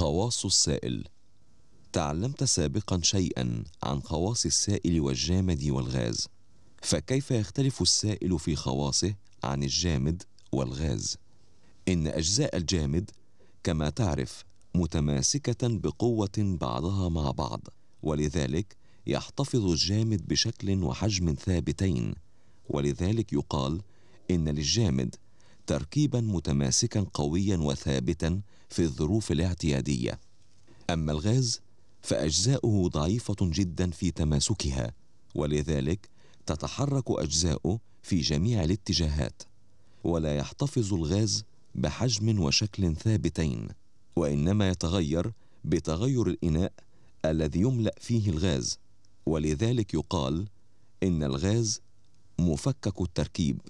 خواص السائل تعلمت سابقا شيئا عن خواص السائل والجامد والغاز فكيف يختلف السائل في خواصه عن الجامد والغاز ان اجزاء الجامد كما تعرف متماسكه بقوه بعضها مع بعض ولذلك يحتفظ الجامد بشكل وحجم ثابتين ولذلك يقال ان للجامد تركيبا متماسكا قويا وثابتا في الظروف الاعتيادية أما الغاز فأجزاؤه ضعيفة جدا في تماسكها ولذلك تتحرك أجزاؤه في جميع الاتجاهات ولا يحتفظ الغاز بحجم وشكل ثابتين وإنما يتغير بتغير الإناء الذي يملأ فيه الغاز ولذلك يقال إن الغاز مفكك التركيب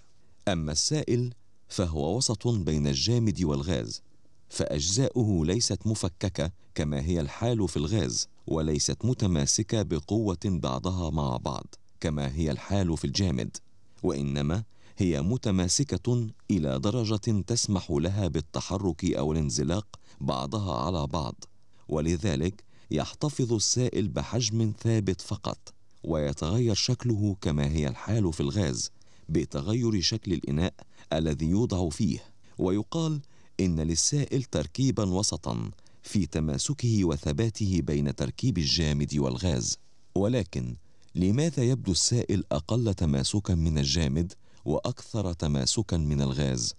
أما السائل فهو وسط بين الجامد والغاز فأجزاؤه ليست مفككة كما هي الحال في الغاز وليست متماسكة بقوة بعضها مع بعض كما هي الحال في الجامد وإنما هي متماسكة إلى درجة تسمح لها بالتحرك أو الانزلاق بعضها على بعض ولذلك يحتفظ السائل بحجم ثابت فقط ويتغير شكله كما هي الحال في الغاز بتغير شكل الإناء الذي يوضع فيه ويقال إن للسائل تركيبا وسطا في تماسكه وثباته بين تركيب الجامد والغاز ولكن لماذا يبدو السائل أقل تماسكا من الجامد وأكثر تماسكا من الغاز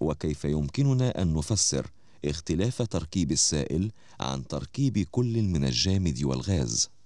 وكيف يمكننا أن نفسر اختلاف تركيب السائل عن تركيب كل من الجامد والغاز